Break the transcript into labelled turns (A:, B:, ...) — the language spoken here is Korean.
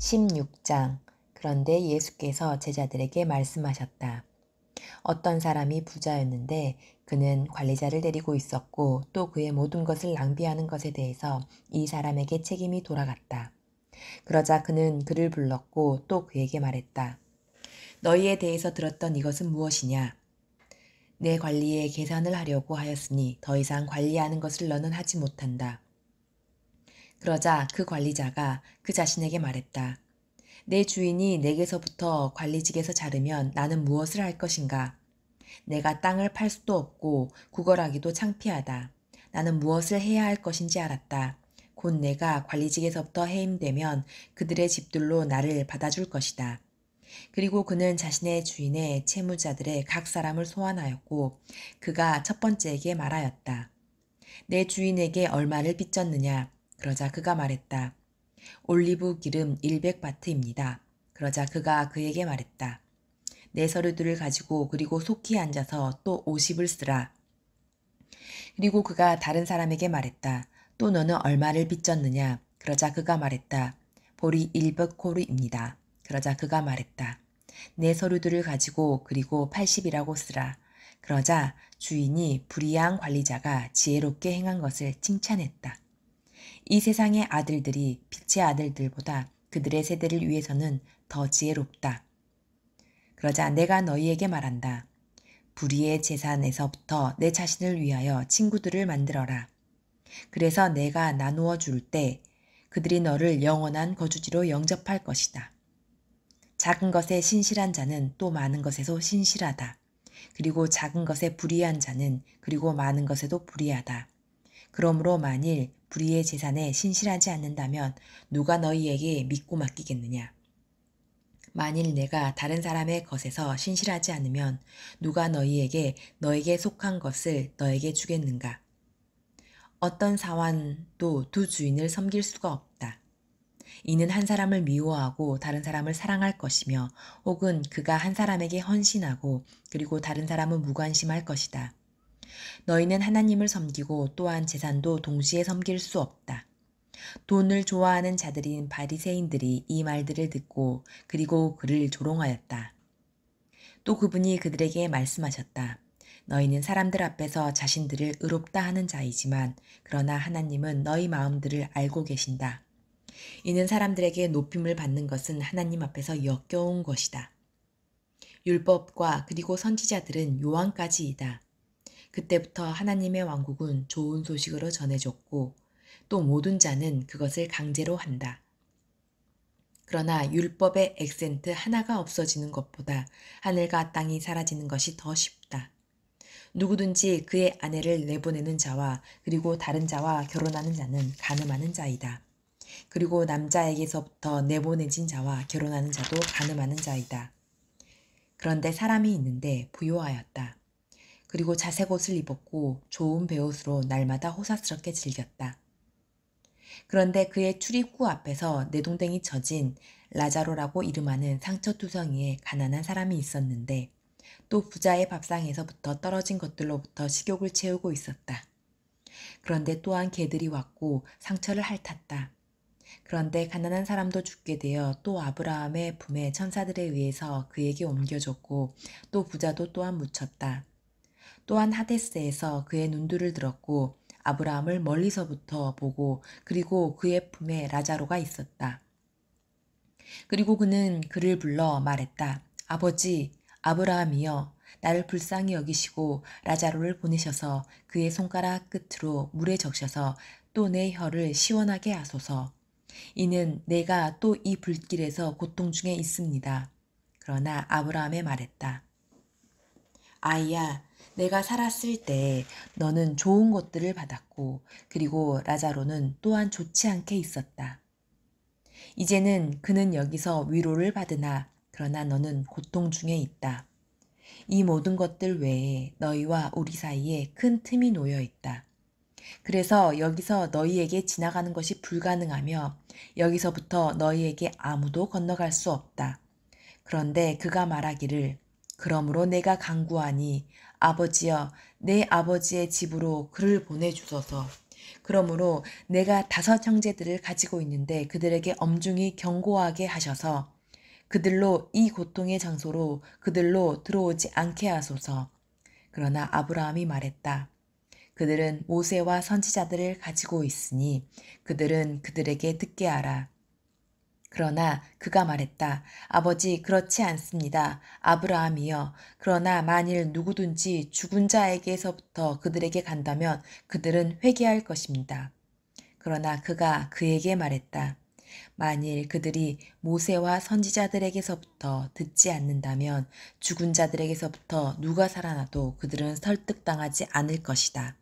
A: 16장 그런데 예수께서 제자들에게 말씀하셨다. 어떤 사람이 부자였는데 그는 관리자를 데리고 있었고 또 그의 모든 것을 낭비하는 것에 대해서 이 사람에게 책임이 돌아갔다. 그러자 그는 그를 불렀고 또 그에게 말했다. 너희에 대해서 들었던 이것은 무엇이냐? 내 관리에 계산을 하려고 하였으니 더 이상 관리하는 것을 너는 하지 못한다. 그러자 그 관리자가 그 자신에게 말했다. 내 주인이 내게서부터 관리직에서 자르면 나는 무엇을 할 것인가? 내가 땅을 팔 수도 없고 구걸하기도 창피하다. 나는 무엇을 해야 할 것인지 알았다. 곧 내가 관리직에서부터 해임되면 그들의 집들로 나를 받아줄 것이다. 그리고 그는 자신의 주인의 채무자들의 각 사람을 소환하였고 그가 첫 번째에게 말하였다. 내 주인에게 얼마를 빚졌느냐? 그러자 그가 말했다. 올리브 기름 100바트입니다. 그러자 그가 그에게 말했다. 내 서류들을 가지고 그리고 속히 앉아서 또 50을 쓰라. 그리고 그가 다른 사람에게 말했다. 또 너는 얼마를 빚졌느냐? 그러자 그가 말했다. 보리 100코르입니다. 그러자 그가 말했다. 내 서류들을 가지고 그리고 80이라고 쓰라. 그러자 주인이 불의한 관리자가 지혜롭게 행한 것을 칭찬했다. 이 세상의 아들들이 빛의 아들들보다 그들의 세대를 위해서는 더 지혜롭다. 그러자 내가 너희에게 말한다. 불의의 재산에서부터 내 자신을 위하여 친구들을 만들어라. 그래서 내가 나누어 줄 때 그들이 너를 영원한 거주지로 영접할 것이다. 작은 것에 신실한 자는 또 많은 것에서 신실하다. 그리고 작은 것에 불의한 자는 그리고 많은 것에도 불의하다. 그러므로 만일 불의의 재산에 신실하지 않는다면 누가 너희에게 믿고 맡기겠느냐? 만일 내가 다른 사람의 것에서 신실하지 않으면 누가 너희에게 너에게 속한 것을 너에게 주겠는가? 어떤 사환도 두 주인을 섬길 수가 없다. 이는 한 사람을 미워하고 다른 사람을 사랑할 것이며 혹은 그가 한 사람에게 헌신하고 그리고 다른 사람은 무관심할 것이다. 너희는 하나님을 섬기고 또한 재산도 동시에 섬길 수 없다. 돈을 좋아하는 자들인 바리새인들이 이 말들을 듣고 그리고 그를 조롱하였다. 또 그분이 그들에게 말씀하셨다. 너희는 사람들 앞에서 자신들을 의롭다 하는 자이지만 그러나 하나님은 너희 마음들을 알고 계신다. 이는 사람들에게 높임을 받는 것은 하나님 앞에서 역겨운 것이다. 율법과 그리고 선지자들은 요한까지이다. 그때부터 하나님의 왕국은 좋은 소식으로 전해졌고 또 모든 자는 그것을 강제로 한다. 그러나 율법의 액센트 하나가 없어지는 것보다 하늘과 땅이 사라지는 것이 더 쉽다. 누구든지 그의 아내를 내보내는 자와 그리고 다른 자와 결혼하는 자는 가늠하는 자이다. 그리고 남자에게서부터 내보내진 자와 결혼하는 자도 가늠하는 자이다. 그런데 사람이 있는데 부요하였다. 그리고 자색 옷을 입었고 좋은 배옷으로 날마다 호사스럽게 즐겼다. 그런데 그의 출입구 앞에서 내 동댕이 쳐진 라자로라고 이름하는 상처투성이의 가난한 사람이 있었는데 또 부자의 밥상에서부터 떨어진 것들로부터 식욕을 채우고 있었다. 그런데 또한 개들이 왔고 상처를 핥았다. 그런데 가난한 사람도 죽게 되어 또 아브라함의 품에 천사들에 의해서 그에게 옮겨졌고 또 부자도 또한 묻혔다. 또한 하데스에서 그의 눈두를 들었고 아브라함을 멀리서부터 보고 그리고 그의 품에 라자로가 있었다. 그리고 그는 그를 불러 말했다. 아버지, 아브라함이여, 나를 불쌍히 여기시고 라자로를 보내셔서 그의 손가락 끝으로 물에 적셔서 또 내 혀를 시원하게 하소서. 이는 내가 또 이 불길에서 고통 중에 있습니다. 그러나 아브라함에 말했다. 아이야, 내가 살았을 때 너는 좋은 것들을 받았고 그리고 라자로는 또한 좋지 않게 있었다. 이제는 그는 여기서 위로를 받으나 그러나 너는 고통 중에 있다. 이 모든 것들 외에 너희와 우리 사이에 큰 틈이 놓여 있다. 그래서 여기서 너희에게 지나가는 것이 불가능하며 여기서부터 너희에게 아무도 건너갈 수 없다. 그런데 그가 말하기를 그러므로 내가 강구하니 아버지여 내 아버지의 집으로 그를 보내주소서. 그러므로 내가 다섯 형제들을 가지고 있는데 그들에게 엄중히 경고하게 하셔서 그들로 이 고통의 장소로 그들로 들어오지 않게 하소서. 그러나 아브라함이 말했다. 그들은 모세와 선지자들을 가지고 있으니 그들은 그들에게 듣게 하라. 그러나 그가 말했다. 아버지, 그렇지 않습니다. 아브라함이여. 그러나 만일 누구든지 죽은 자에게서부터 그들에게 간다면 그들은 회개할 것입니다. 그러나 그가 그에게 말했다. 만일 그들이 모세와 선지자들에게서부터 듣지 않는다면 죽은 자들에게서부터 누가 살아나도 그들은 설득당하지 않을 것이다.